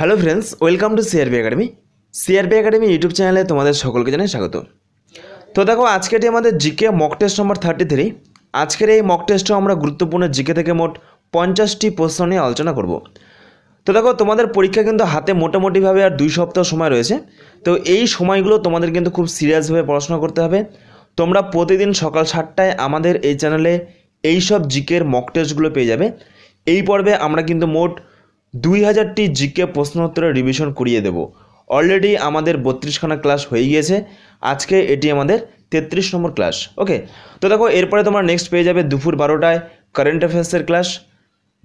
hello friends welcome to CRB academy CRB academy YouTube চ্যানেলে তোমাদের সকলকে জানাই স্বাগত তো দেখো আজকেটি আমাদের GK mock test number thirty three আজকের এই মক টেস্টও আমরা গুরুত্বপূর্ণ জিকে থেকে মোট পঞ্চাশটি প্রশ্ন নিয়ে আলোচনা করব তো দেখো তোমাদের পরীক্ষা কিন্তু হাতে মোটামুটিভাবে আর দুই সপ্তাহ সময় রয়েছে তো এই সময়গুলো তোমাদের কিন্তু খুব সিরিয়াসভাবে পড়াশোনা করতে হবে তোমরা প্রতিদিন সকাল সাতটায় আমাদের এই চ্যানেলে এইসব জিকের মক টেস্টগুলো পেয়ে যাবে এই পর্বে আমরা কিন্তু মোট দুই হাজারটি জিকে প্রশ্নোত্তরের রিভিশন করিয়ে দেব অলরেডি আমাদের বত্রিশখানা ক্লাস হয়ে গিয়েছে আজকে এটি আমাদের তেত্রিশ নম্বর ক্লাস ওকে তো দেখো এরপরে তোমরা নেক্সট পেয়ে যাবে দুপুর বারোটায় কারেন্ট অ্যাফেয়ার্সের ক্লাস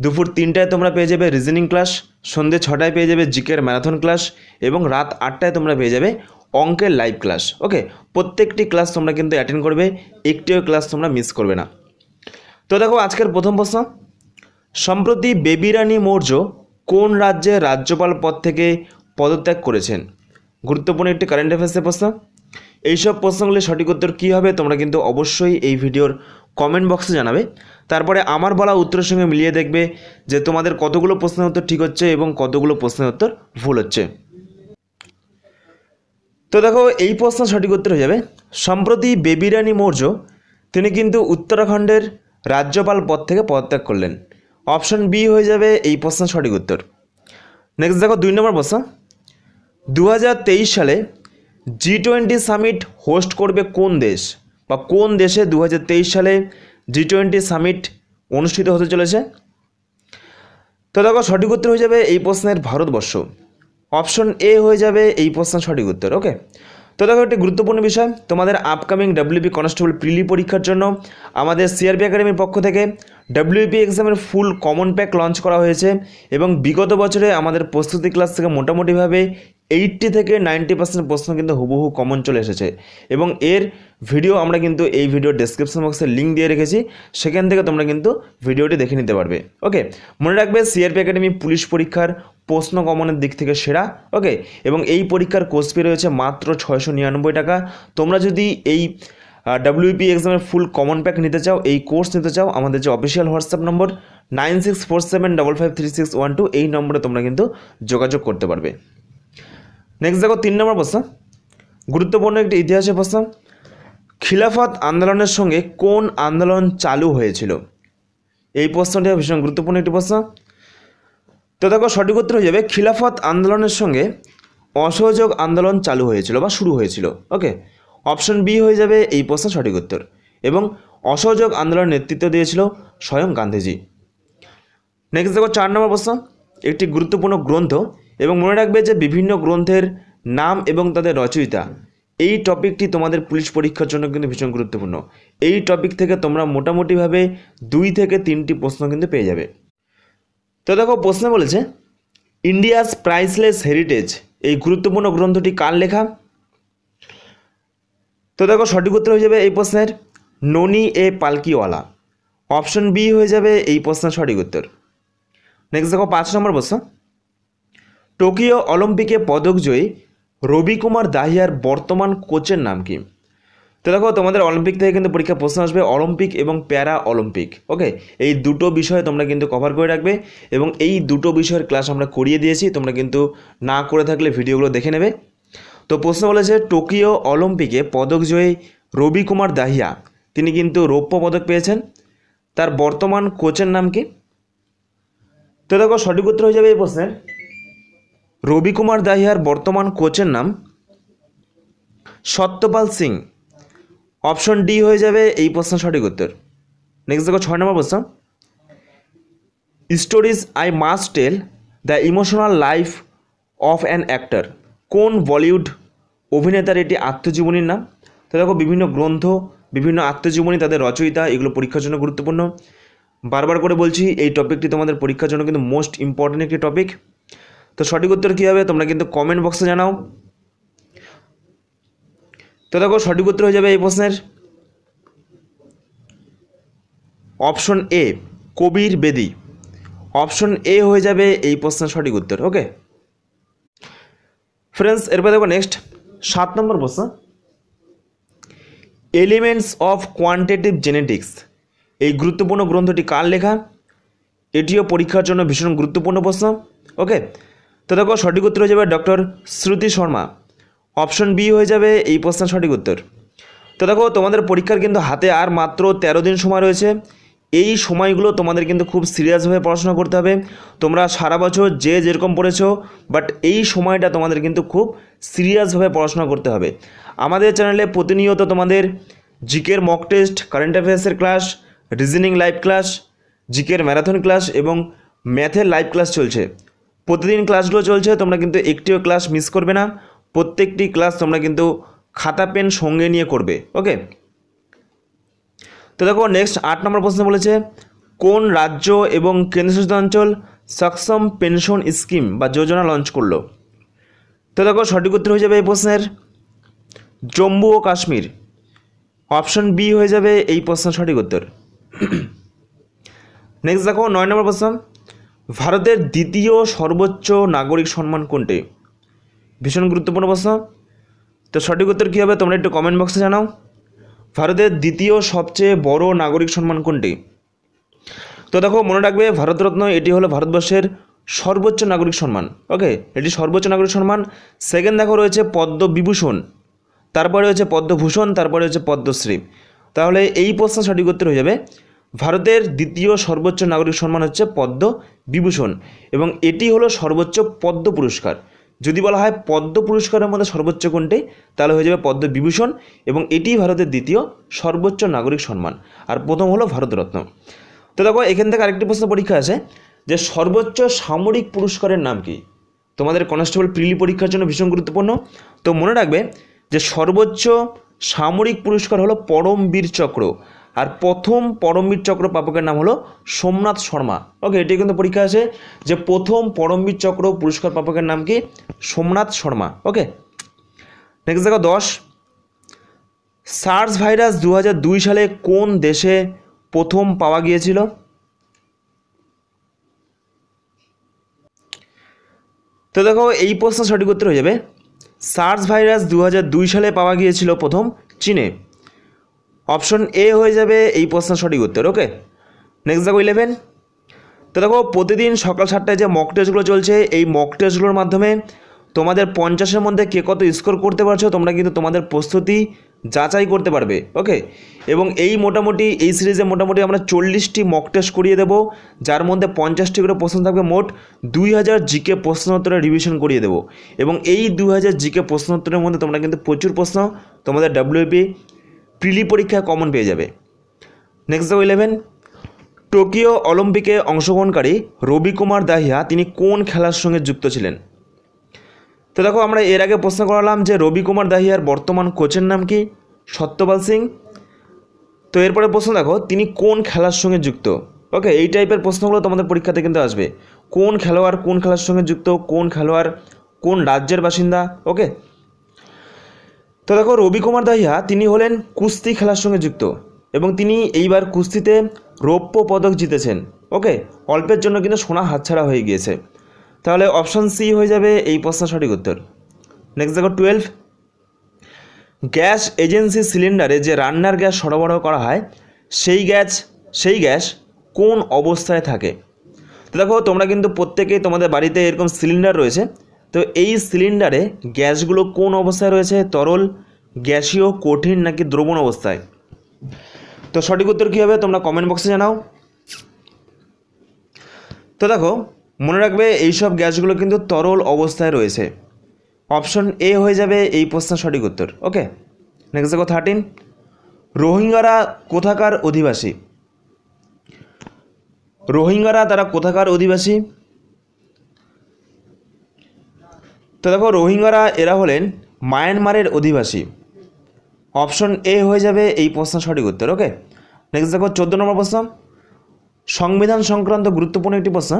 দুপুর তিনটায় তোমরা পেয়ে যাবে রিজনিং ক্লাস সন্ধে ছটায় পেয়ে যাবে জিকের ম্যারাথন ক্লাস এবং রাত আটটায় তোমরা পেয়ে যাবে অঙ্কের লাইভ ক্লাস ওকে প্রত্যেকটি ক্লাস তোমরা কিন্তু অ্যাটেন্ড করবে একটিও ক্লাস তোমরা মিস করবে না তো দেখো আজকের প্রথম প্রশ্ন সম্প্রতি বেবিরানি মৌর্য কোন রাজ্যে রাজ্যপাল পদ থেকে পদত্যাগ করেছেন গুরুত্বপূর্ণ একটি কারেন্ট অ্যাফেয়ার্সের প্রশ্ন এইসব প্রশ্নগুলির সঠিক উত্তর কী হবে তোমরা কিন্তু অবশ্যই এই ভিডিওর কমেন্ট বক্সে জানাবে তারপরে আমার বলা উত্তরের সঙ্গে মিলিয়ে দেখবে যে তোমাদের কতগুলো প্রশ্নের উত্তর ঠিক হচ্ছে এবং কতগুলো প্রশ্নের উত্তর ভুল হচ্ছে তো দেখো এই প্রশ্ন সঠিক উত্তর হয়ে যাবে সম্প্রতি বেবিরানী মৌর্য তিনি কিন্তু উত্তরাখণ্ডের রাজ্যপাল পদ থেকে পদত্যাগ করলেন অপশন বি হয়ে যাবে এই প্রশ্ন সঠিক উত্তর নেক্সট দেখো দুই নম্বর প্রশ্ন দু সালে জি টোয়েন্টি সামিট হোস্ট করবে কোন দেশ বা কোন দেশে দু সালে জি টোয়েন্টি সামিট অনুষ্ঠিত হতে চলেছে তো দেখো সঠিক উত্তর হয়ে যাবে এই প্রশ্নের ভারতবর্ষ অপশন এ হয়ে যাবে এই প্রশ্নের সঠিক উত্তর ওকে তো দেখো একটি গুরুত্বপূর্ণ বিষয় তোমাদের আপকামিং ডাব্লিউপি কনস্টেবল প্রিলি পরীক্ষার জন্য আমাদের সিআরপি একাডেমির পক্ষ থেকে ডাব্লিউপি এক্সামের ফুল কমন প্যাক লঞ্চ করা হয়েছে এবং বিগত বছরে আমাদের প্রস্তুতি ক্লাস থেকে মোটামুটিভাবে এইটটি থেকে নাইনটি পার্সেন্ট প্রশ্ন কিন্তু হুবহু কমন চলে এসেছে এবং এর ভিডিও আমরা কিন্তু এই ভিডিও ডেসক্রিপশন বক্সে লিঙ্ক দিয়ে রেখেছি সেখান থেকে তোমরা কিন্তু ভিডিওটি দেখে নিতে পারবে ওকে মনে রাখবে সিআরপি একাডেমি পুলিশ পরীক্ষার প্রশ্ন কমনের দিক থেকে সেরা ওকে এবং এই পরীক্ষার কোর্স রয়েছে মাত্র ছয়শো নিরানব্বই টাকা তোমরা যদি এই ডাব্লিউপি এক্সামের ফুল কমন প্যাক নিতে চাও এই কোর্স নিতে চাও আমাদের যে official WhatsApp number nine six four seven double five three six one two এই নম্বরে তোমরা কিন্তু যোগাযোগ করতে পারবে নেক্সট দেখো তিন নম্বর প্রশ্ন গুরুত্বপূর্ণ একটি ইতিহাসের প্রশ্ন খিলাফত আন্দোলনের সঙ্গে কোন আন্দোলন চালু হয়েছিল এই প্রশ্নটি ভীষণ গুরুত্বপূর্ণ একটি প্রশ্ন তো দেখো সঠিক উত্তর হয়ে যাবে খিলাফত আন্দোলনের সঙ্গে অসহযোগ আন্দোলন চালু হয়েছিল বা শুরু হয়েছিল ওকে অপশন বি হয়ে যাবে এই প্রশ্ন সঠিক উত্তর এবং অসহযোগ আন্দোলন নেতৃত্ব দিয়েছিল স্বয়ং গান্ধীজি নেক্সট দেখো চার নম্বর প্রশ্ন একটি গুরুত্বপূর্ণ গ্রন্থ এবং মনে রাখবে যে বিভিন্ন গ্রন্থের নাম এবং তাদের রচয়িতা এই টপিকটি তোমাদের পুলিশ পরীক্ষার জন্য কিন্তু ভীষণ গুরুত্বপূর্ণ এই টপিক থেকে তোমরা মোটামুটিভাবে দুই থেকে তিনটি প্রশ্ন কিন্তু পেয়ে যাবে তো দেখো প্রশ্নে বলেছে ইন্ডিয়াস প্রাইসলেস হেরিটেজ এই গুরুত্বপূর্ণ গ্রন্থটি কার লেখা তো দেখো সঠিক উত্তর হয়ে যাবে এই প্রশ্নের ননি এ পালকিওয়ালা অপশন বি হয়ে যাবে এই প্রশ্নের সঠিক উত্তর নেক্সট দেখো পাঁচ নম্বর প্রশ্ন টোকিও অলিম্পিকে পদকজয়ী রবি কুমার দাহিয়ার বর্তমান কোচের নাম কি তো দেখো তোমাদের অলিম্পিক থেকে কিন্তু পরীক্ষা প্রশ্ন আসবে অলিম্পিক এবং প্যারা অলিম্পিক ওকে এই দুটো বিষয় তোমরা কিন্তু কভার করে রাখবে এবং এই দুটো বিষয়ের ক্লাস আমরা করিয়ে দিয়েছি তোমরা কিন্তু না করে থাকলে ভিডিওগুলো দেখে নেবে তো প্রশ্ন বলেছে টোকিও অলিম্পিকে পদকজয়ী রবি কুমার দাহিয়া তিনি কিন্তু রৌপ্য পদক পেয়েছেন তার বর্তমান কোচের নাম কি তো দেখো সঠিক উত্তর হয়ে যাবে এই প্রশ্নের রবি কুমার দাহিয়ার বর্তমান কোচের নাম সত্যপাল সিং অপশন ডি হয়ে যাবে এই প্রশ্ন সঠিক উত্তর নেক্সট দেখো ছয় নম্বর প্রশ্ন stories I must tell the emotional life of an actor কোন বলিউড অভিনেতার এটি আত্মজীবনীর নাম তো দেখো বিভিন্ন গ্রন্থ বিভিন্ন আত্মজীবনী তাদের রচয়িতা এগুলো পরীক্ষার জন্য গুরুত্বপূর্ণ বারবার করে বলছি এই টপিকটি তোমাদের পরীক্ষার জন্য কিন্তু মোস্ট ইম্পর্ট্যান্ট একটি টপিক তো সঠিক উত্তর কী হবে তোমরা কিন্তু কমেন্ট বক্সে জানাও তো দেখো সঠিক উত্তর হয়ে যাবে এই প্রশ্নের অপশন এ কবির বেদী অপশন এ হয়ে যাবে এই প্রশ্নের সঠিক উত্তর ওকে ফ্রেন্ডস এরপর দেখো নেক্সট সাত নম্বর প্রশ্ন এলিমেন্টস অফ কোয়ান্টিটিভ জেনেটিক্স এই গুরুত্বপূর্ণ গ্রন্থটি কার লেখা এটিও পরীক্ষার জন্য ভীষণ গুরুত্বপূর্ণ প্রশ্ন ওকে তো দেখো সঠিক উত্তর হয়ে যাবে doctor Shruti Sharma option B হয়ে যাবে এই প্রশ্ন সঠিক উত্তর তো দেখো তোমাদের পরীক্ষার কিন্তু হাতে আর মাত্র ১৩ দিন সময় রয়েছে এই সময়গুলো তোমাদের কিন্তু খুব সিরিয়াসভাবে পড়াশোনা করতে হবে তোমরা সারা বছর যে যেরকম পড়েছো বাট এই সময়টা তোমাদের কিন্তু খুব সিরিয়াসভাবে পড়াশোনা করতে হবে আমাদের চ্যানেলে প্রতিনিয়ত তোমাদের জিকের মক টেস্ট কারেন্ট অ্যাফেয়ার্সের ক্লাস রিজনিং লাইভ ক্লাস জিকের ম্যারাথন ক্লাস এবং ম্যাথের লাইভ ক্লাস চলছে প্রতিদিন ক্লাসগুলো চলছে তোমরা কিন্তু একটিও ক্লাস মিস করবে না প্রত্যেকটি ক্লাস তোমরা কিন্তু খাতা পেন সঙ্গে নিয়ে করবে ওকে তো দেখো নেক্সট আট নম্বর প্রশ্ন বলেছে কোন রাজ্য এবং কেন্দ্রশাসিত অঞ্চল সক্ষম পেনশন স্কিম বা যোজনা লঞ্চ করলো তো দেখো সঠিক উত্তর হয়ে যাবে এই প্রশ্নের জম্মু ও কাশ্মীর অপশন বি হয়ে যাবে এই প্রশ্ন সঠিক উত্তর নেক্সট দেখো নয় নম্বর প্রশ্ন ভারতের দ্বিতীয় সর্বোচ্চ নাগরিক সম্মান কোনটি ভীষণ গুরুত্বপূর্ণ প্রশ্ন তো সঠিক উত্তর কী হবে তোমরা একটু কমেন্ট বক্সে জানাও ভারতের দ্বিতীয় সবচেয়ে বড় নাগরিক সম্মান কোনটি তো দেখো মনে রাখবে ভারতরত্ন এটি হলো ভারতবর্ষের সর্বোচ্চ নাগরিক সম্মান ওকে এটি সর্বোচ্চ নাগরিক সম্মান সেকেন্ড দেখো রয়েছে পদ্মবিভূষণ তারপরে রয়েছে পদ্মভূষণ তারপরে রয়েছে পদ্মশ্রী তাহলে এই প্রশ্ন সঠিক উত্তর হয়ে যাবে ভারতের দ্বিতীয় সর্বোচ্চ নাগরিক সম্মান হচ্ছে পদ্ম বিভূষণ এবং এটি হলো সর্বোচ্চ পদ্ম পুরস্কার যদি বলা হয় পদ্ম পুরস্কারের মধ্যে সর্বোচ্চ কোনটি তাহলে হয়ে যাবে পদ্ম বিভূষণ এবং এটি ভারতের দ্বিতীয় সর্বোচ্চ নাগরিক সম্মান আর প্রথম হলো ভারতরত্ন তো দেখো এখান থেকে আরেকটি প্রশ্ন পরীক্ষা আছে যে সর্বোচ্চ সামরিক পুরস্কারের নাম কি তোমাদের কনস্টেবল প্রিলি পরীক্ষার জন্য ভীষণ গুরুত্বপূর্ণ তো মনে রাখবে যে সর্বোচ্চ সামরিক পুরস্কার হলো পরমবীর চক্র আর প্রথম পরমবীর চক্র প্রাপকের নাম হলো সোমনাথ শর্মা ওকে এটি কিন্তু পরীক্ষা আছে যে প্রথম পরমবীর চক্র পুরস্কার প্রাপকের নাম কি সোমনাথ শর্মা ওকে নেক্সট দেখো দশ সার্স ভাইরাস দু সালে কোন দেশে প্রথম পাওয়া গিয়েছিল তো দেখো এই প্রশ্ন সঠিক উত্তর হয়ে যাবে সার্স ভাইরাস দু সালে পাওয়া গিয়েছিল প্রথম চীনে অপশন এ হয়ে যাবে এই প্রশ্ন সঠিক উত্তর ওকে নেক্সট দেখো ইলেভেন তো দেখো প্রতিদিন সকাল সাতটায় যে মক টেস্টগুলো চলছে এই মক টেস্টগুলোর মাধ্যমে তোমাদের পঞ্চাশের মধ্যে কে কত স্কোর করতে পারছো তোমরা কিন্তু তোমাদের প্রস্তুতি যাচাই করতে পারবে ওকে এবং এই মোটামুটি এই সিরিজে মোটামুটি আমরা চল্লিশটি মক টেস্ট করিয়ে দেবো যার মধ্যে পঞ্চাশটি করে প্রশ্ন থাকবে মোট দুই হাজার জিকে প্রশ্নোত্তরে রিভিশন করিয়ে দেবো এবং এই দুই হাজার জিকে প্রশ্নোত্তরের মধ্যে তোমরা কিন্তু প্রচুর প্রশ্ন তোমাদের ডাব্লিউপি প্রিলি পরীক্ষায় কমন পেয়ে যাবে নেক্সট দেখো ইলেভেন টোকিও অলিম্পিকে অংশগ্রহণকারী রবি কুমার দাহিয়া তিনি কোন খেলার সঙ্গে যুক্ত ছিলেন তো দেখো আমরা এর আগে প্রশ্ন করালাম যে রবি কুমার দাহিয়ার বর্তমান কোচের নাম কি সত্যপাল সিং তো এরপরে প্রশ্ন দেখো তিনি কোন খেলার সঙ্গে যুক্ত ওকে এই টাইপের প্রশ্নগুলো তোমাদের পরীক্ষাতে কিন্তু আসবে কোন খেলোয়াড় কোন খেলার সঙ্গে যুক্ত কোন খেলোয়াড় কোন রাজ্যের বাসিন্দা ওকে তো দেখো রবি কুমার দাহিয়া তিনি হলেন কুস্তি খেলার সঙ্গে যুক্ত এবং তিনি এইবার কুস্তিতে রৌপ্য পদক জিতেছেন ওকে অল্পের জন্য কিন্তু সোনা হাতছাড়া হয়ে গিয়েছে তাহলে অপশান সি হয়ে যাবে এই প্রশ্ন সঠিক উত্তর নেক্সট দেখো টুয়েলভ গ্যাস এজেন্সি সিলিন্ডারে যে রান্নার গ্যাস সরবরাহ করা হয় সেই গ্যাস সেই গ্যাস কোন অবস্থায় থাকে তো দেখো তোমরা কিন্তু প্রত্যেকেই তোমাদের বাড়িতে এরকম সিলিন্ডার রয়েছে তো এই সিলিন্ডারে গ্যাসগুলো কোন অবস্থায় রয়েছে তরল গ্যাসীয় কঠিন নাকি দ্রবণ অবস্থায় তো সঠিক উত্তর কী হবে তোমরা কমেন্ট বক্সে জানাও তো দেখো মনে রাখবে এইসব গ্যাসগুলো কিন্তু তরল অবস্থায় রয়েছে অপশন এ হয়ে যাবে এই প্রশ্নের সঠিক উত্তর ওকে নেক্সট দেখো থার্টিন রোহিঙ্গারা কোথাকার অধিবাসী রোহিঙ্গারা তারা কোথাকার অধিবাসী তো দেখো রোহিঙ্গারা এরা হলেন মায়ানমারের অধিবাসী অপশন এ হয়ে যাবে এই প্রশ্ন সঠিক উত্তর ওকে নেক্সট দেখো চোদ্দো নম্বর প্রশ্ন সংবিধান সংক্রান্ত গুরুত্বপূর্ণ একটি প্রশ্ন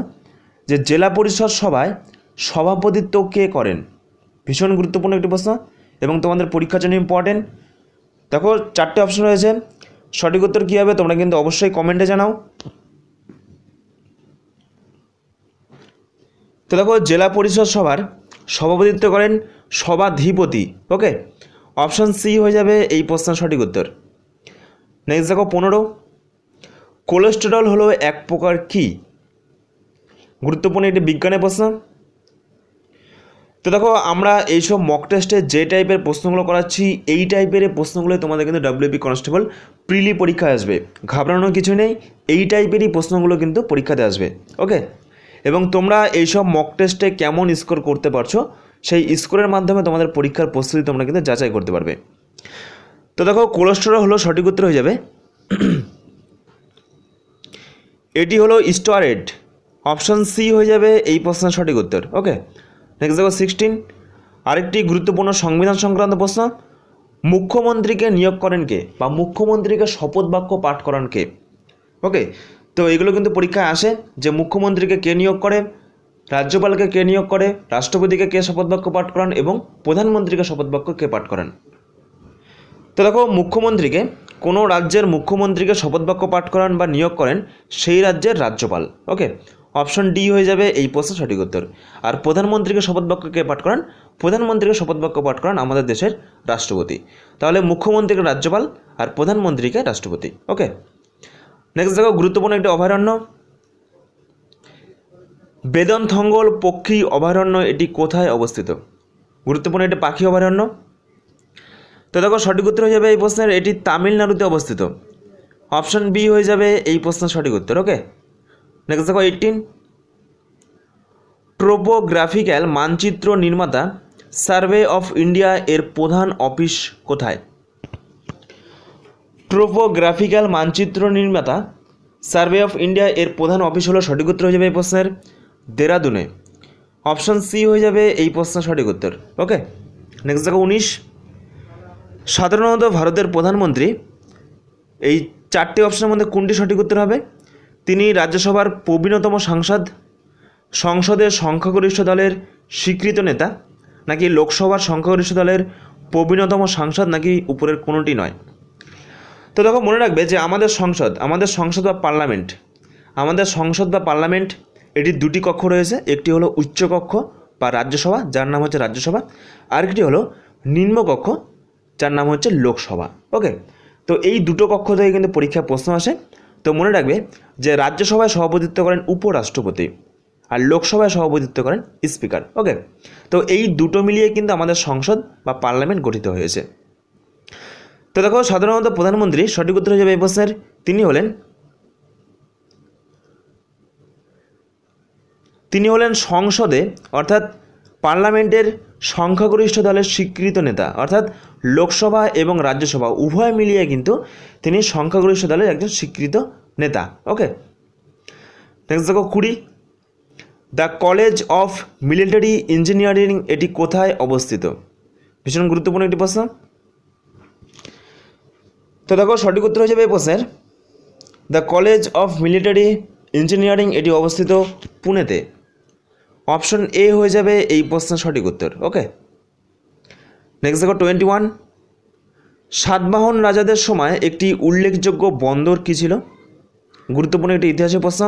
যে জেলা পরিষদ সভায় সভাপতিত্ব কে করেন ভীষণ গুরুত্বপূর্ণ একটি প্রশ্ন এবং তোমাদের পরীক্ষার জন্য ইম্পর্টেন্ট দেখো চারটে অপশন রয়েছে সঠিক উত্তর কী হবে তোমরা কিন্তু অবশ্যই কমেন্টে জানাও তো দেখো জেলা পরিষদ সভার সভাপতিত্ব করেন সভাধিপতি ওকে অপশান সি হয়ে যাবে এই প্রশ্নের সঠিক উত্তর নেক্সট দেখো পনেরো কোলেস্টেরল হলো এক প্রকার কি গুরুত্বপূর্ণ একটি বিজ্ঞানের প্রশ্ন তো দেখো আমরা এইসব মক টেস্টে যে টাইপের প্রশ্নগুলো করাচ্ছি এই টাইপের প্রশ্নগুলো তোমাদের কিন্তু ডাব্লিউপি কনস্টেবল প্রিলি পরীক্ষায় আসবে ঘাবড়ানোর কিছু নেই এই টাইপেরই প্রশ্নগুলো কিন্তু পরীক্ষাতে আসবে ওকে এবং তোমরা এইসব মক টেস্টে কেমন স্কোর করতে পারছো সেই স্কোরের মাধ্যমে তোমাদের পরীক্ষার প্রস্তুতি তোমরা কিন্তু যাচাই করতে পারবে তো দেখো কোলেস্টেরল হলো সঠিক উত্তর হয়ে যাবে এটি হলো স্টোয়ারেড অপশান সি হয়ে যাবে এই প্রশ্নের সঠিক উত্তর ওকে নেক্সট দেখো সিক্সটিন আরেকটি গুরুত্বপূর্ণ সংবিধান সংক্রান্ত প্রশ্ন মুখ্যমন্ত্রীকে নিয়োগ করেন কে বা মুখ্যমন্ত্রীকে শপথ বাক্য পাঠ করান কে ওকে তো এগুলো কিন্তু পরীক্ষায় আসে যে মুখ্যমন্ত্রীকে কে নিয়োগ করে রাজ্যপালকে কে নিয়োগ করে রাষ্ট্রপতিকে কে শপথবাক্য পাঠ করান এবং প্রধানমন্ত্রীকে শপথবাক্য কে পাঠ করেন তো দেখো মুখ্যমন্ত্রীকে কোনো রাজ্যের মুখ্যমন্ত্রীকে শপথবাক্য পাঠ করান বা নিয়োগ করেন সেই রাজ্যের রাজ্যপাল ওকে অপশন ডি হয়ে যাবে এই প্রশ্নের সঠিক উত্তর আর প্রধানমন্ত্রীকে শপথবাক্য কে পাঠ করান প্রধানমন্ত্রীকে শপথবাক্য পাঠ করান আমাদের দেশের রাষ্ট্রপতি তাহলে মুখ্যমন্ত্রীকে রাজ্যপাল আর প্রধানমন্ত্রীকে রাষ্ট্রপতি ওকে নেক্সট দেখো গুরুত্বপূর্ণ একটি অভয়ারণ্য বেদনথঙ্গল পক্ষী অভয়ারণ্য এটি কোথায় অবস্থিত গুরুত্বপূর্ণ একটি পাখি অভয়ারণ্য তো দেখো সঠিক উত্তর হয়ে যাবে এই প্রশ্নের এটি তামিলনাড়ুতে অবস্থিত অপশান বি হয়ে যাবে এই প্রশ্নের সঠিক উত্তর ওকে নেক্সট দেখো এইটিন ট্রোপোগ্রাফিক্যাল মানচিত্র নির্মাতা সার্ভে অফ ইন্ডিয়া এর প্রধান অফিস কোথায় ট্রোপোগ্রাফিক্যাল মানচিত্র নির্মাতা সার্ভে অফ ইন্ডিয়া এর প্রধান অফিস হলো সঠিক উত্তর হয়ে যাবে এই প্রশ্নের দেরাদুনে অপশান সি হয়ে যাবে এই প্রশ্নের সঠিক উত্তর ওকে নেক্সট দেখো উনিশ সাধারণত ভারতের প্রধানমন্ত্রী এই চারটি অপশনের মধ্যে কোনটি সঠিক উত্তর হবে তিনি রাজ্যসভার প্রবীণতম সাংসদ সংসদের সংখ্যাগরিষ্ঠ দলের স্বীকৃত নেতা নাকি লোকসভার সংখ্যাগরিষ্ঠ দলের প্রবীণতম সাংসদ নাকি উপরের কোনোটি নয় তো দেখো মনে রাখবে যে আমাদের সংসদ আমাদের সংসদ বা পার্লামেন্ট আমাদের সংসদ বা পার্লামেন্ট এটির দুটি কক্ষ রয়েছে একটি হলো উচ্চকক্ষ বা রাজ্যসভা যার নাম হচ্ছে রাজ্যসভা আর একটি হলো নিম্নকক্ষ যার নাম হচ্ছে লোকসভা ওকে তো এই দুটো কক্ষ থেকে কিন্তু পরীক্ষা প্রশ্ন আসে তো মনে রাখবে যে রাজ্যসভায় সভাপতিত্ব করেন উপরাষ্ট্রপতি আর লোকসভায় সভাপতিত্ব করেন স্পিকার ওকে তো এই দুটো মিলিয়ে কিন্তু আমাদের সংসদ বা পার্লামেন্ট গঠিত হয়েছে তো দেখো সাধারণত প্রধানমন্ত্রী সঠিক উত্তর হিসেবে এই প্রশ্নের তিনি হলেন তিনি হলেন সংসদে অর্থাৎ পার্লামেন্টের সংখ্যাগরিষ্ঠ দলের স্বীকৃত নেতা অর্থাৎ লোকসভা এবং রাজ্যসভা উভয় মিলিয়ে কিন্তু তিনি সংখ্যাগরিষ্ঠ দলের একজন স্বীকৃত নেতা ওকে নেক্সট দেখো কুড়ি the college of military engineering এটি কোথায় অবস্থিত ভীষণ গুরুত্বপূর্ণ একটি প্রশ্ন তো দেখো সঠিক উত্তর হয়ে যাবে এই প্রশ্নের the college of military engineering এটি অবস্থিত পুনেতে অপশন এ হয়ে যাবে এই প্রশ্নের সঠিক উত্তর ওকে নেক্সট দেখো টোয়েন্টি ওয়ান সাতবাহন রাজাদের সময় একটি উল্লেখযোগ্য বন্দর কী ছিল গুরুত্বপূর্ণ একটি ইতিহাসের প্রশ্ন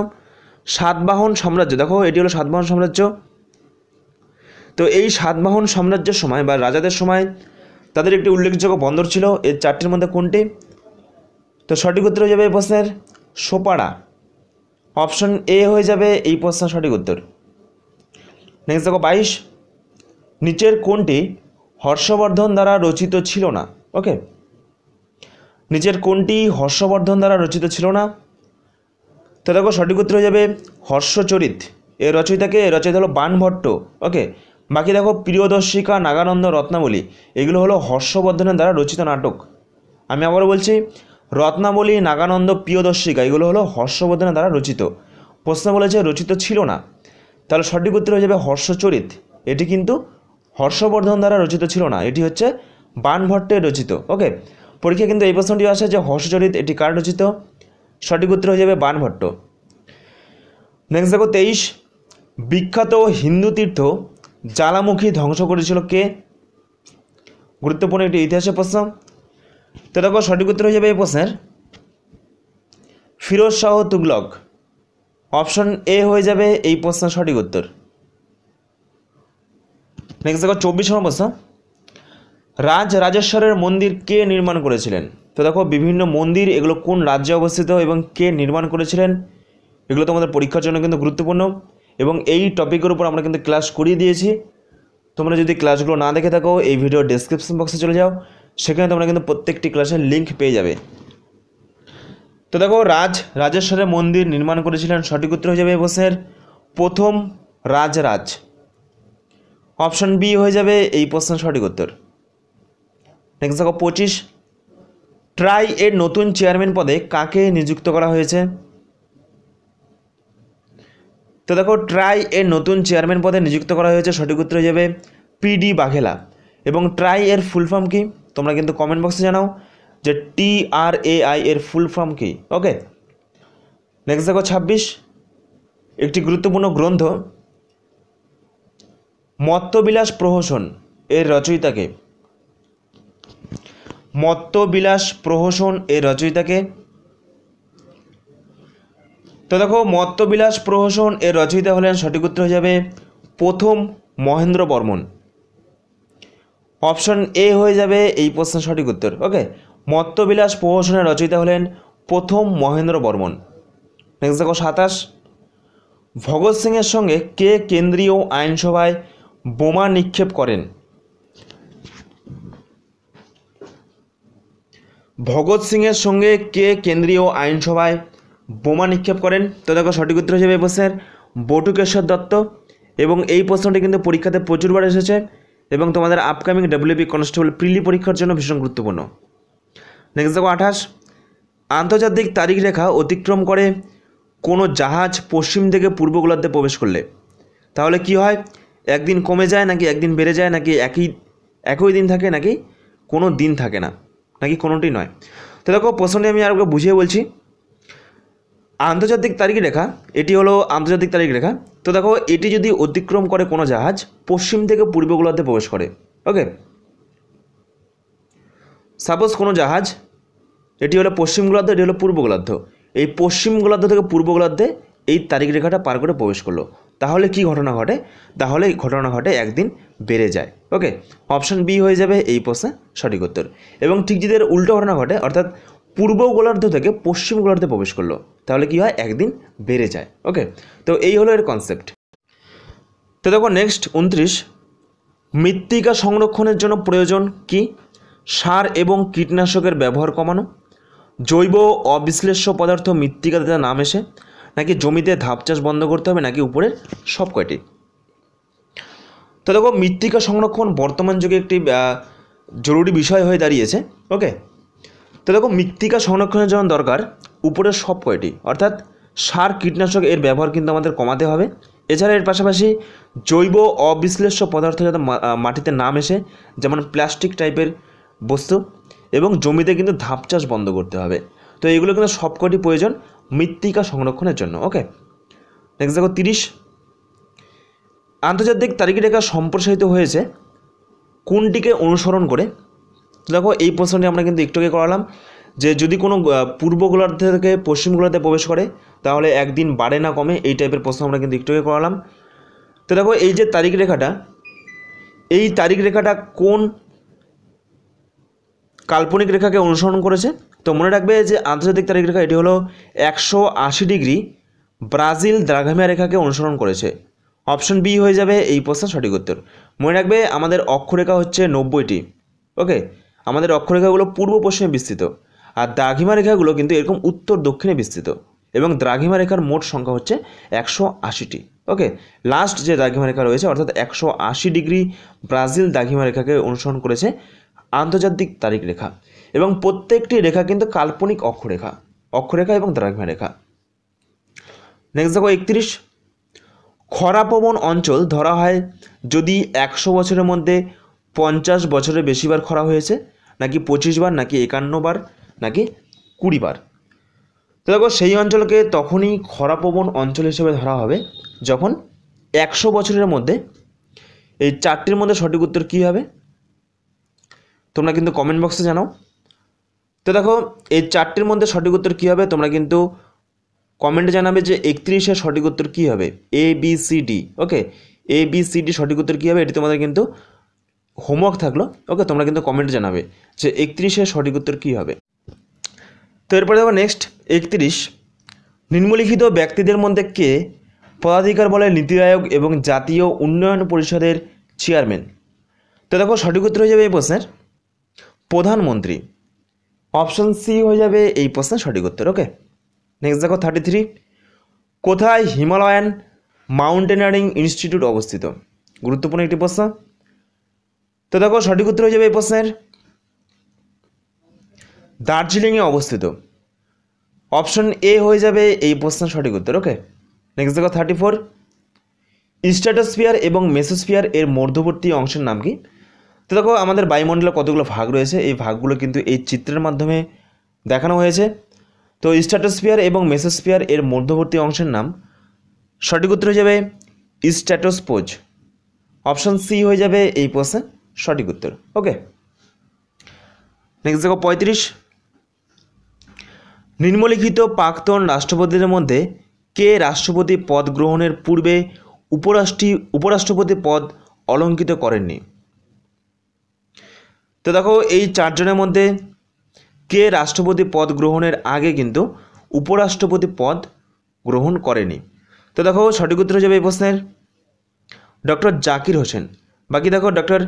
সাতবাহন সাম্রাজ্য দেখো এটি হলো সাতবাহন সাম্রাজ্য তো এই সাতবাহন সাম্রাজ্যের সময় বা রাজাদের সময় তাদের একটি উল্লেখযোগ্য বন্দর ছিল এর চারটির মধ্যে কোনটি তো সঠিক উত্তর হয়ে যাবে এই প্রশ্নের সোপাড়া অপশন এ হয়ে যাবে এই প্রশ্নের সঠিক উত্তর নেক্সট দেখো বাইশ নিচের কোনটি হর্ষবর্ধন দ্বারা রচিত ছিল না ওকে নিচের কোনটি হর্ষবর্ধন দ্বারা রচিত ছিল না তো দেখো সঠিক উত্তর হয়ে যাবে হর্ষচরিত এ রচয়িতাকে রচয়িতা হলো বানভট্ট ওকে বাকি দেখো প্রিয়দর্শিকা নাগানন্দ রত্নাবলী এগুলো হলো হর্ষবর্ধনের দ্বারা রচিত নাটক আমি আবার বলছি রত্নাবলী নাগানন্দ প্রিয়দর্শিকা এগুলো হলো হর্ষবর্ধনের দ্বারা রচিত প্রশ্ন বলেছে রচিত ছিল না তাহলে সঠিক উত্তর হয়ে যাবে হর্ষচরিত এটি কিন্তু হর্ষবর্ধন দ্বারা রচিত ছিল না এটি হচ্ছে বানভট্টের রচিত ওকে পরীক্ষা কিন্তু এই প্রশ্নটি আসে যে হর্ষচরিত এটি কার রচিত সঠিক উত্তর হয়ে যাবে বানভট্ট নেক্সট দেখো তেইশ বিখ্যাত হিন্দু তীর্থ জ্বালামুখী ধ্বংস করেছিল কে গুরুত্বপূর্ণ একটি ইতিহাসের প্রশ্ন তো দেখো সঠিক উত্তর হয়ে যাবে এই প্রশ্নের ফিরোজ শাহ তুগলক অপশন এ হয়ে যাবে এই প্রশ্নের সঠিক উত্তর নেক্সট দেখো চব্বিশ নম্বর প্রশ্ন রাজ রাজেশ্বরের মন্দির কে নির্মাণ করেছিলেন তো দেখো বিভিন্ন মন্দির এগুলো কোন রাজ্যে অবস্থিত এবং কে নির্মাণ করেছিলেন এগুলো তোমাদের পরীক্ষার জন্য কিন্তু গুরুত্বপূর্ণ এবং এই টপিকের উপর আমরা কিন্তু ক্লাস করিয়ে দিয়েছি তোমরা যদি ক্লাসগুলো না দেখে থাকো এই ভিডিও ডেসক্রিপশন বক্সে চলে যাও সেখানে তোমরা কিন্তু প্রত্যেকটি ক্লাসের লিঙ্ক পেয়ে যাবে তো দেখো রাজ রাজেশ্বরের মন্দির নির্মাণ করেছিলেন সঠিক উত্তর হয়ে যাবে এবছরের প্রথম রাজ রাজ অপশন বি হয়ে যাবে এই প্রশ্নের সঠিক উত্তর নেক্সট দেখো পঁচিশ ট্রাই এর নতুন চেয়ারম্যান পদে কাকে নিযুক্ত করা হয়েছে তো দেখো ট্রাই এর নতুন চেয়ারম্যান পদে নিযুক্ত করা হয়েছে সঠিক উত্তর হয়ে যাবে পিডি বাঘেলা এবং ট্রাই এর ফুল ফর্ম কী তোমরা কিন্তু কমেন্ট বক্সে জানাও যে টি আর এ আই এর ফুল ফর্ম কী ওকে নেক্সট দেখো ছাব্বিশ একটি গুরুত্বপূর্ণ গ্রন্থ মত্তবিলাস প্রহসন এর রচয়িতাকে মত্তবিলাস প্রহসন এর রচয়িতাকে তো দেখো মত্তবিলাস প্রহসন এর রচয়িতা হলেন সঠিক উত্তর হয়ে যাবে প্রথম মহেন্দ্র বর্মন অপশন এ হয়ে যাবে এই প্রশ্নের সঠিক উত্তর ওকে মত্তবিলাস প্রহসনের রচয়িতা হলেন প্রথম মহেন্দ্র বর্মন নেক্সট দেখো সাতাশ ভগৎ সিংয়ের সঙ্গে কে কেন্দ্রীয় আইনসভায় বোমা নিক্ষেপ করেন ভগৎ সিংয়ের সঙ্গে কে কেন্দ্রীয় আইনসভায় বোমা নিক্ষেপ করেন তো দেখো সঠিক উত্তর হিসেবে এই প্রশ্নের বটুকেশ্বর দত্ত এবং এই প্রশ্নটি কিন্তু পরীক্ষাতে প্রচুরবার এসেছে এবং তোমাদের আপকামিং ডাব্লিউবি কনস্টেবল প্রিলি পরীক্ষার জন্য ভীষণ গুরুত্বপূর্ণ নেক্সট দেখো আঠাশ আন্তর্জাতিক তারিখ রেখা অতিক্রম করে কোনো জাহাজ পশ্চিম থেকে পূর্ব গোলার্ধে প্রবেশ করলে তাহলে কি হয় একদিন কমে যায় নাকি একদিন বেড়ে যায় নাকি একই একই দিন থাকে নাকি কোনো দিন থাকে না নাকি কোনোটি নয় তো দেখো প্রশ্নটি আমি আরও বুঝিয়ে বলছি আন্তর্জাতিক তারিখ রেখা এটি হলো আন্তর্জাতিক তারিখ রেখা তো দেখো এটি যদি অতিক্রম করে কোনো জাহাজ পশ্চিম থেকে পূর্ব গোলার্ধে প্রবেশ করে ওকে সাপোজ কোনো জাহাজ এটি হলো পশ্চিম গোলার্ধ এটি হলো পূর্ব গোলার্ধ এই পশ্চিম গোলার্ধ থেকে পূর্ব গোলার্ধে এই তারিখ রেখাটা পার করে প্রবেশ করলো তাহলে কি ঘটনা ঘটে তাহলে ঘটনা ঘটে একদিন বেড়ে যায় ওকে অপশন বি হয়ে যাবে এই প্রশ্নে সঠিক উত্তর এবং ঠিক যদি এর উল্টো ঘটনা ঘটে অর্থাৎ পূর্ব গোলার্ধ থেকে পশ্চিম গোলার্ধে প্রবেশ করলো তাহলে কি হয় একদিন বেড়ে যায় ওকে তো এই হলো এর কনসেপ্ট তো দেখো নেক্সট উনত্রিশ মৃত্তিকা সংরক্ষণের জন্য প্রয়োজন কি সার এবং কীটনাশকের ব্যবহার কমানো জৈব অবিশ্লেষ্য পদার্থ মৃত্তিকাতে নাম এসে নাকি জমিতে ধাপ চাষ বন্ধ করতে হবে নাকি উপরের সব কয়টি তো দেখো মৃত্তিকা সংরক্ষণ বর্তমান যুগে একটি জরুরি বিষয় হয়ে দাঁড়িয়েছে ওকে তো দেখো মৃত্তিকা সংরক্ষণের জন্য দরকার উপরের সব কয়টি অর্থাৎ সার কীটনাশক এর ব্যবহার কিন্তু আমাদের কমাতে হবে এছাড়া এর পাশাপাশি জৈব অবিশ্লেষ্য পদার্থ যাতে মাটিতে না মেশে যেমন প্লাস্টিক টাইপের বস্তু এবং জমিতে কিন্তু ধাপ চাষ বন্ধ করতে হবে তো এগুলো কিন্তু সব কয়টি প্রয়োজন মৃত্তিকা সংরক্ষণের জন্য ওকে নেক্সট দেখো তিরিশ আন্তর্জাতিক তারিখ রেখা সম্প্রসারিত হয়েছে কোনটিকে অনুসরণ করে দেখো এই প্রশ্নটি আমরা কিন্তু একটু করালাম যে যদি কোনো পূর্ব গোলার্ধ থেকে পশ্চিম গোলার্ধে প্রবেশ করে তাহলে একদিন বাড়ে না কমে এই টাইপের প্রশ্ন আমরা কিন্তু একটু করালাম তো দেখো এই যে তারিখ রেখাটা এই তারিখ রেখাটা কোন কাল্পনিক রেখাকে অনুসরণ করেছে তো মনে রাখবে যে আন্তর্জাতিক তারিখ রেখা এটি হলো একশো আশি ডিগ্রি ব্রাজিল দ্রাঘামিয়া রেখাকে অনুসরণ করেছে অপশন বি হয়ে যাবে এই প্রশ্ন সঠিক উত্তর মনে রাখবে আমাদের অক্ষরেখা হচ্ছে নব্বইটি ওকে আমাদের অক্ষরেখাগুলো পূর্ব পশ্চিমে বিস্তৃত আর দ্রাঘিমা রেখাগুলো কিন্তু এরকম উত্তর দক্ষিণে বিস্তৃত এবং দ্রাঘিমা রেখার মোট সংখ্যা হচ্ছে একশো আশিটি ওকে লাস্ট যে দ্রাঘিমা রেখা রয়েছে অর্থাৎ একশো আশি ডিগ্রি ব্রাজিল দ্রাঘিমা রেখাকে অনুসরণ করেছে আন্তর্জাতিক তারিখ রেখা এবং প্রত্যেকটি রেখা কিন্তু কাল্পনিক অক্ষরেখা অক্ষরেখা এবং দ্রাঘিমা রেখা নেক্সট দেখো একত্রিশ খরাপবন অঞ্চল ধরা হয় যদি একশো বছরের মধ্যে পঞ্চাশ বছরের বেশিবার খরা হয়েছে নাকি পঁচিশ বার নাকি একান্নবার নাকি কুড়ি বার তো দেখো সেই অঞ্চলকে তখনই খরাপ্রবণ অঞ্চল হিসেবে ধরা হবে যখন একশো বছরের মধ্যে এই চারটির মধ্যে সঠিক উত্তর কী হবে তোমরা কিন্তু কমেন্ট বক্সে জানাও তো দেখো এই চারটির মধ্যে সঠিক উত্তর কী হবে তোমরা কিন্তু কমেন্টে জানাবে যে একত্রিশের সঠিক উত্তর কী হবে A B C D okay A B C D সঠিক উত্তর কী হবে এটি তোমাদের কিন্তু হোমওয়ার্ক থাকলো ওকে তোমরা কিন্তু কমেন্ট জানাবে যে একত্রিশের সঠিক উত্তর কী হবে তো এরপরে দেখো নেক্সট একত্রিশ নিম্নলিখিত ব্যক্তিদের মধ্যে কে পদাধিকার বলে নীতি আয়োগ এবং জাতীয় উন্নয়ন পরিষদের চেয়ারম্যান তো দেখো সঠিক উত্তর হয়ে যাবে এই প্রশ্নের প্রধানমন্ত্রী অপশন সি হয়ে যাবে এই প্রশ্নের সঠিক উত্তর ওকে নেক্সট দেখো থার্টি থ্রি কোথায় হিমালয়ান মাউন্টেনারিং ইনস্টিটিউট অবস্থিত গুরুত্বপূর্ণ একটি প্রশ্ন তো দেখো সঠিক উত্তর হয়ে যাবে এই প্রশ্নের দার্জিলিংয়ে অবস্থিত অপশন এ হয়ে যাবে এই প্রশ্নের সঠিক উত্তর ওকে নেক্সট দেখো থার্টি ফোর স্ট্যাটোস্ফিয়ার এবং মেসোস্ফিয়ার এর মধ্যবর্তী অংশের নাম কি তো দেখো আমাদের বায়ুমণ্ডলে কতগুলো ভাগ রয়েছে এই ভাগগুলো কিন্তু এই চিত্রের মাধ্যমে দেখানো হয়েছে তো স্ট্র্যাটোস্ফিয়ার এবং মেসোস্ফিয়ার এর মধ্যবর্তী অংশের নাম সঠিক উত্তর হয়ে যাবে স্ট্যাটোসপোজ অপশন সি হয়ে যাবে এই প্রশ্নে সঠিক উত্তর ওকে নেক্সট দেখো পঁয়ত্রিশ নিম্নলিখিত প্রাক্তন রাষ্ট্রপতিদের মধ্যে কে রাষ্ট্রপতি পদ গ্রহণের পূর্বে উপরাষ্ট্রী উপরাষ্ট্রপতি পদ অলঙ্কিত করেননি তো দেখো এই চারজনের মধ্যে কে রাষ্ট্রপতি পদ গ্রহণের আগে কিন্তু উপরাষ্ট্রপতি পদ গ্রহণ করেনি তো দেখো সঠিক উত্তর যাবে এই প্রশ্নের ডক্টর জাকির হোসেন বাকি দেখো ডক্টর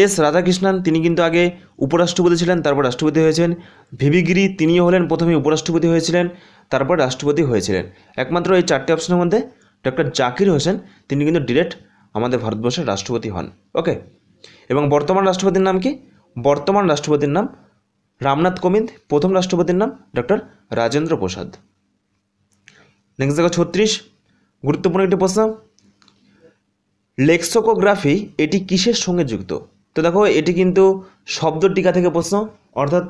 এস রাধাকৃষ্ণন তিনি কিন্তু আগে উপরাষ্ট্রপতি ছিলেন তারপর রাষ্ট্রপতি হয়েছেন ভিভিগিরি তিনিও হলেন প্রথমে উপরাষ্ট্রপতি হয়েছিলেন তারপর রাষ্ট্রপতি হয়েছিলেন একমাত্র এই চারটি অপশনের মধ্যে ডক্টর জাকির হোসেন তিনি কিন্তু ডিরেক্ট আমাদের ভারতবর্ষের রাষ্ট্রপতি হন ওকে এবং বর্তমান রাষ্ট্রপতির নাম কি বর্তমান রাষ্ট্রপতির নাম রামনাথ কোবিন্দ প্রথম রাষ্ট্রপতির নাম ডক্টর রাজেন্দ্র প্রসাদ নেক্সট দেখো ছত্রিশ গুরুত্বপূর্ণ একটি প্রশ্ন লেক্সোকোগ্রাফি এটি কিসের সঙ্গে যুক্ত তো দেখো এটি কিন্তু শব্দ টিকা থেকে প্রশ্ন অর্থাৎ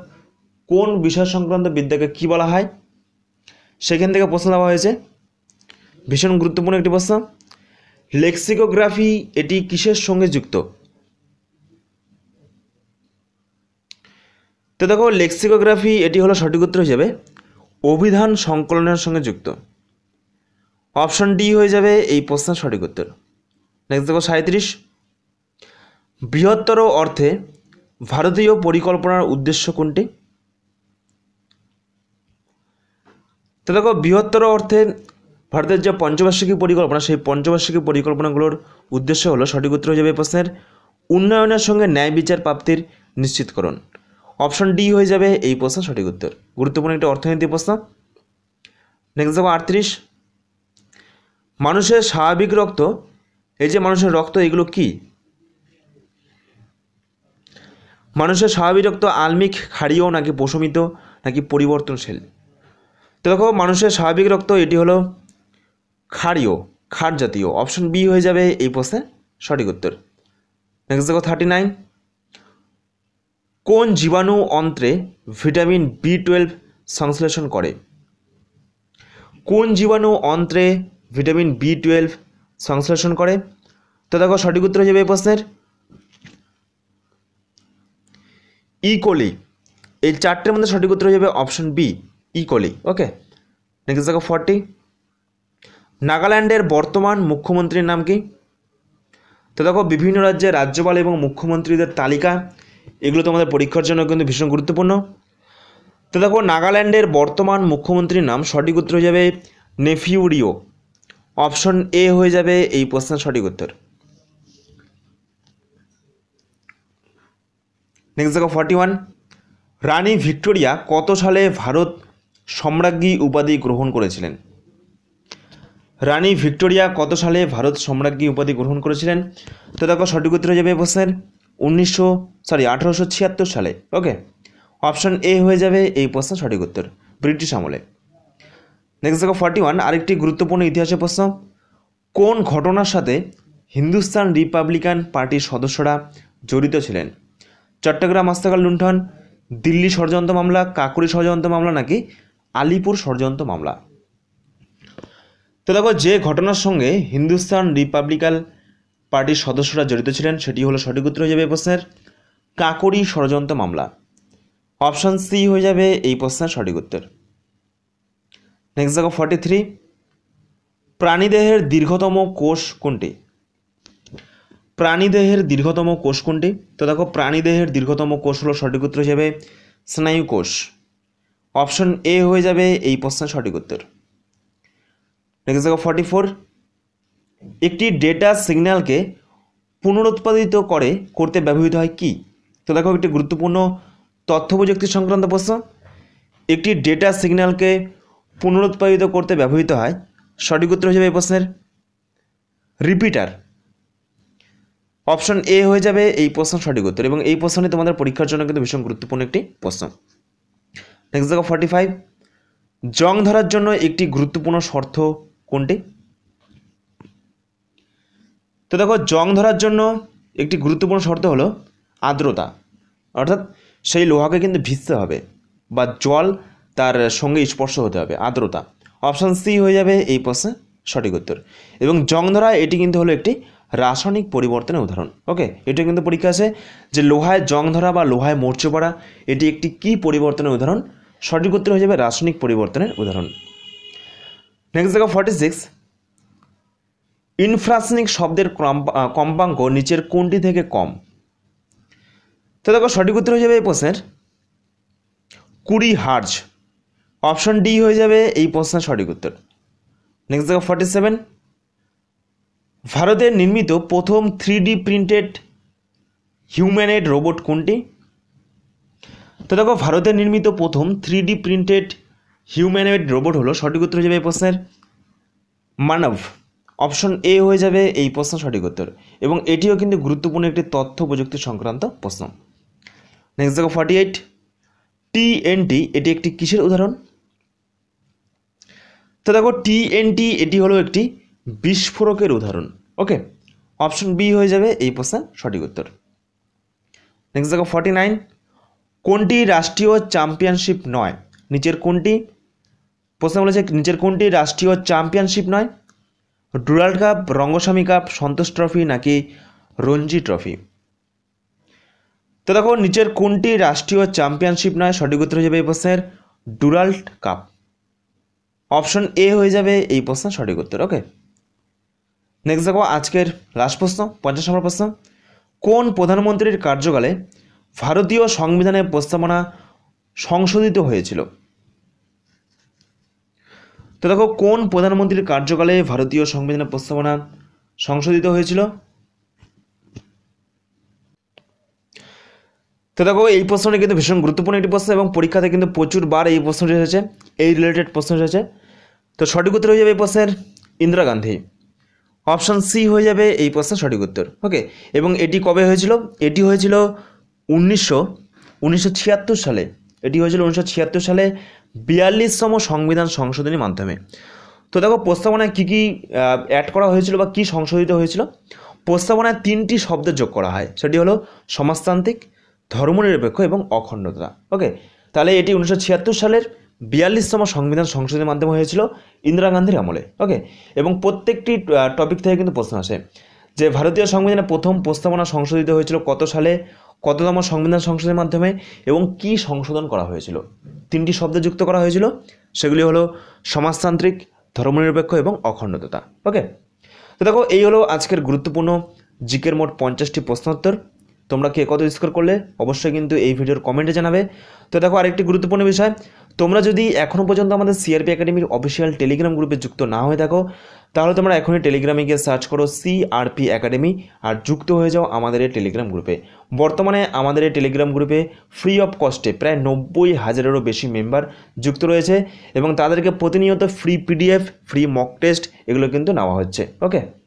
কোন বিষয় সংক্রান্ত বিদ্যাকে কি বলা হয় সেখান থেকে প্রশ্ন দেওয়া হয়েছে ভীষণ গুরুত্বপূর্ণ একটি প্রশ্ন লেক্সিকোগ্রাফি এটি কিসের সঙ্গে যুক্ত তো দেখো লেক্সিকোগ্রাফি এটি হলো সঠিক উত্তর হিসেবে অভিধান সংকলনের সঙ্গে যুক্ত অপশন ডি হয়ে যাবে এই প্রশ্নের সঠিক উত্তর নেক্সট দেখো সাঁত্রিশ বৃহত্তর অর্থে ভারতীয় পরিকল্পনার উদ্দেশ্য কোনটি তো দেখো বৃহত্তর অর্থে ভারতের যে পঞ্চবার্ষিকী পরিকল্পনা সেই পঞ্চবার্ষিকী পরিকল্পনাগুলোর উদ্দেশ্য হলো সঠিক উত্তর হয়ে যাবে প্রশ্নের উন্নয়নের সঙ্গে ন্যায় বিচার প্রাপ্তির নিশ্চিতকরণ অপশন ডি হয়ে যাবে এই প্রশ্ন সঠিক উত্তর গুরুত্বপূর্ণ একটি অর্থনৈতিক প্রশ্ন নেক্সট দেখো আটত্রিশ মানুষের স্বাভাবিক রক্ত এই যে মানুষের রক্ত এগুলো কী মানুষের স্বাভাবিক রক্ত আলমিক ক্ষারীয় নাকি প্রশমিত নাকি পরিবর্তনশীল তো দেখো মানুষের স্বাভাবিক রক্ত এটি হলো ক্ষারীয় ক্ষার জাতীয় অপশন বি হয়ে যাবে এই প্রশ্নের সঠিক উত্তর নেক্সট দেখো থার্টি নাইন কোন জীবাণু অন্ত্রে ভিটামিন বি টুয়েলভ সংশ্লেষণ করে কোন জীবাণু অন্ত্রে ভিটামিন বি টুয়েলভ সংশ্লেষণ করে তো দেখো সঠিক উত্তর হয়ে যাবে এই প্রশ্নের ইকোলি e এই চারটের মধ্যে সঠিক উত্তর হয়ে যাবে option B E coli okay next দেখো ফর্টি নাগাল্যান্ডের বর্তমান মুখ্যমন্ত্রীর নাম কি তো দেখো বিভিন্ন রাজ্যে রাজ্যপাল এবং মুখ্যমন্ত্রীদের তালিকা এগুলো তোমাদের পরীক্ষার জন্য কিন্তু ভীষণ গুরুত্বপূর্ণ তো দেখো নাগাল্যান্ডের বর্তমান মুখ্যমন্ত্রীর নাম সঠিক উত্তর হয়ে যাবে নেফিউরিও অপশন এ হয়ে যাবে এই প্রশ্নের সঠিক উত্তর নেক্সট দেখো ফর্টি ওয়ান রানী ভিক্টোরিয়া কত সালে ভারত সম্রাজ্ঞী উপাধি গ্রহণ করেছিলেন রানী ভিক্টোরিয়া কত সালে ভারত সম্রাজ্ঞী উপাধি গ্রহণ করেছিলেন তো দেখো সঠিক উত্তর যাবে প্রশ্নের উনিশশো সরি আঠেরোশো ছিয়াত্তর সালে ওকে অপশন এ হয়ে যাবে এই প্রশ্ন সঠিক উত্তর ব্রিটিশ আমলে নেক্সট দেখো ফর্টি ওয়ান আরেকটি গুরুত্বপূর্ণ ইতিহাসের প্রশ্ন কোন ঘটনার সাথে হিন্দুস্তান রিপাবলিকান পার্টির সদস্যরা জড়িত ছিলেন চট্টগ্রাম আস্তাকাল লুণ্ঠন দিল্লি ষড়যন্ত্র মামলা কাকুরি ষড়যন্ত্র মামলা নাকি আলিপুর ষড়যন্ত্র মামলা তো দেখো যে ঘটনার সঙ্গে হিন্দুস্তান রিপাবলিকাল পার্টির সদস্যরা জড়িত ছিলেন সেটি হলো সঠিক উত্তর হয়ে যাবে এই প্রশ্নের কাকরি ষড়যন্ত্র মামলা অপশান সি হয়ে যাবে এই প্রশ্নের সঠিক উত্তর নেক্সট দেখো ফর্টি থ্রি প্রাণীদেহের দীর্ঘতম কোষ কোনটি প্রাণীদেহের দীর্ঘতম কোষ কোনটি তো দেখো প্রাণীদেহের দীর্ঘতম কোষ হলো সঠিক উত্তর হিসেবে স্নায়ু কোষ অপশন এ হয়ে যাবে এই প্রশ্নের সঠিক উত্তর নেক্সট দেখো ফর্টি ফোর একটি ডেটা সিগন্যালকে পুনরুৎপাদিত করে করতে ব্যবহৃত হয় কি তো দেখো একটি গুরুত্বপূর্ণ তথ্য প্রযুক্তি সংক্রান্ত প্রশ্ন একটি ডেটা সিগন্যালকে পুনরুৎপাদিত করতে ব্যবহৃত হয় সঠিক উত্তর হিসেবে এই প্রশ্নের রিপিটার অপশন এ হয়ে যাবে এই প্রশ্ন সঠিক উত্তর এবং এই প্রশ্নটি তোমাদের পরীক্ষার জন্য কিন্তু ভীষণ গুরুত্বপূর্ণ একটি প্রশ্ন নেক্সট দেখো ফর্টি ফাইভ জং ধরার জন্য একটি গুরুত্বপূর্ণ শর্ত কোনটি তো দেখো জং ধরার জন্য একটি গুরুত্বপূর্ণ শর্ত হলো আর্দ্রতা অর্থাৎ সেই লোহাকে কিন্তু ভিজতে হবে বা জল তার সঙ্গে স্পর্শ হতে হবে আর্দ্রতা অপশান সি হয়ে যাবে এই প্রশ্নে সঠিক উত্তর এবং জং ধরা এটি কিন্তু হলো একটি রাসায়নিক পরিবর্তনের উদাহরণ ওকে এটা কিন্তু পরীক্ষা আছে যে লোহায় জং ধরা বা লোহায় মরচে পড়া এটি একটি কি পরিবর্তনের উদাহরণ সঠিক উত্তর হয়ে যাবে রাসায়নিক পরিবর্তনের উদাহরণ নেক্সট দেখো ফর্টি সিক্স ইনফ্রাসনিক শব্দের কম্পাঙ্ক নিচের কোনটি থেকে কম তো দেখো সঠিক উত্তর হয়ে যাবে এই প্রশ্নের কুড়ি হার্জ অপশন ডি হয়ে যাবে এই প্রশ্নের সঠিক উত্তর নেক্সট দেখো ফর্টি সেভেন ভারতে নির্মিত প্রথম three D printed humanoid robot কোনটি তো দেখো ভারতে নির্মিত প্রথম three D printed humanoid robot হলো সঠিক উত্তর হয়ে যাবে এই প্রশ্নের মানব অপশন এ হয়ে যাবে এই প্রশ্ন সঠিক উত্তর এবং এটিও কিন্তু গুরুত্বপূর্ণ একটি তথ্য প্রযুক্তি সংক্রান্ত প্রশ্ন নেক্সট দেখো ফর্টি এইট টি এটি একটি কিসের উদাহরণ তো দেখো টি টিএনটি এটি হলো একটি বিস্ফোরকের উদাহরণ ওকে অপশন বি হয়ে যাবে এই প্রশ্নের সঠিক উত্তর নেক্সট দেখো ফর্টি নাইন কোনটি রাষ্ট্রীয় চ্যাম্পিয়নশিপ নয় নিচের কোনটি প্রশ্ন বলেছে নিচের কোনটি রাষ্ট্রীয় চ্যাম্পিয়নশিপ নয় Durand cup Rangaswamy cup Santosh trophy নাকি রঞ্জি ট্রফি তো দেখো নিচের কোনটি রাষ্ট্রীয় চ্যাম্পিয়নশিপ নয় সঠিক উত্তর হয়ে যাবে এই প্রশ্নের ডুরাল্ড কাপ অপশন এ হয়ে যাবে এই প্রশ্নের সঠিক উত্তর ওকে নেক্সট দেখো আজকের লাস্ট প্রশ্ন পঞ্চাশ নম্বর প্রশ্ন কোন প্রধানমন্ত্রীর কার্যকালে ভারতীয় সংবিধানের প্রস্তাবনা সংশোধিত হয়েছিল তো দেখো কোন প্রধানমন্ত্রীর কার্যকালে ভারতীয় সংবিধানের প্রস্তাবনা সংশোধিত হয়েছিল তো দেখো এই প্রশ্নটি কিন্তু ভীষণ গুরুত্বপূর্ণ একটি প্রশ্ন এবং পরীক্ষাতে কিন্তু প্রচুর বার এই প্রশ্নটি এসেছে এই রিলেটেড প্রশ্ন এসেছে তো সঠিক উত্তর হয়ে যাবে এই প্রশ্নের ইন্দিরা গান্ধী অপশান সি হয়ে যাবে এই প্রশ্নের সঠিক উত্তর ওকে এবং এটি কবে হয়েছিল এটি হয়েছিল উনিশশো উনিশশো সালে এটি হয়েছিল উনিশশো সালে বিয়াল্লিশতম সংবিধান সংশোধনীর মাধ্যমে তো দেখো প্রস্তাবনায় কী কী অ্যাড করা হয়েছিল বা কী সংশোধিত হয়েছিল প্রস্তাবনায় তিনটি শব্দ যোগ করা হয় সেটি হলো সমাজতান্ত্রিক ধর্মনিরপেক্ষ এবং অখণ্ডতা ওকে তাহলে এটি উনিশশো সালের বিয়াল্লিশতম সংবিধান সংশোধনের মাধ্যমে হয়েছিল ইন্দিরা গান্ধীর আমলে ওকে এবং প্রত্যেকটি টপিক থেকে কিন্তু প্রশ্ন আসে যে ভারতীয় সংবিধানের প্রথম প্রস্তাবনা সংশোধিত হয়েছিল কত সালে কততম সংবিধান সংশোধনের মাধ্যমে এবং কি সংশোধন করা হয়েছিল তিনটি শব্দ যুক্ত করা হয়েছিল সেগুলি হলো সমাজতান্ত্রিক ধর্মনিরপেক্ষ এবং অখণ্ডতা ওকে তো দেখো এই হলো আজকের গুরুত্বপূর্ণ জিকের মোট পঞ্চাশটি প্রশ্নোত্তর তোমরা কে কত স্কোর করলে অবশ্যই কিন্তু এই ভিডিওর কমেন্টে জানাবে তো দেখো আরেকটি গুরুত্বপূর্ণ বিষয় তোমরা যদি এখনও পর্যন্ত আমাদের সিআরপি একাডেমির অফিসিয়াল টেলিগ্রাম গ্রুপে যুক্ত না হয়ে থাকো তাহলে তোমরা এখনই টেলিগ্রামে গিয়ে সার্চ করো সিআরপি একাডেমি আর যুক্ত হয়ে যাও আমাদের এই টেলিগ্রাম গ্রুপে বর্তমানে আমাদের এই টেলিগ্রাম গ্রুপে ফ্রি অফ কস্টে প্রায় নব্বই হাজারেরও বেশি মেম্বার যুক্ত রয়েছে এবং তাদেরকে প্রতিনিয়ত free PDF free mock test এগুলো কিন্তু নেওয়া হচ্ছে ওকে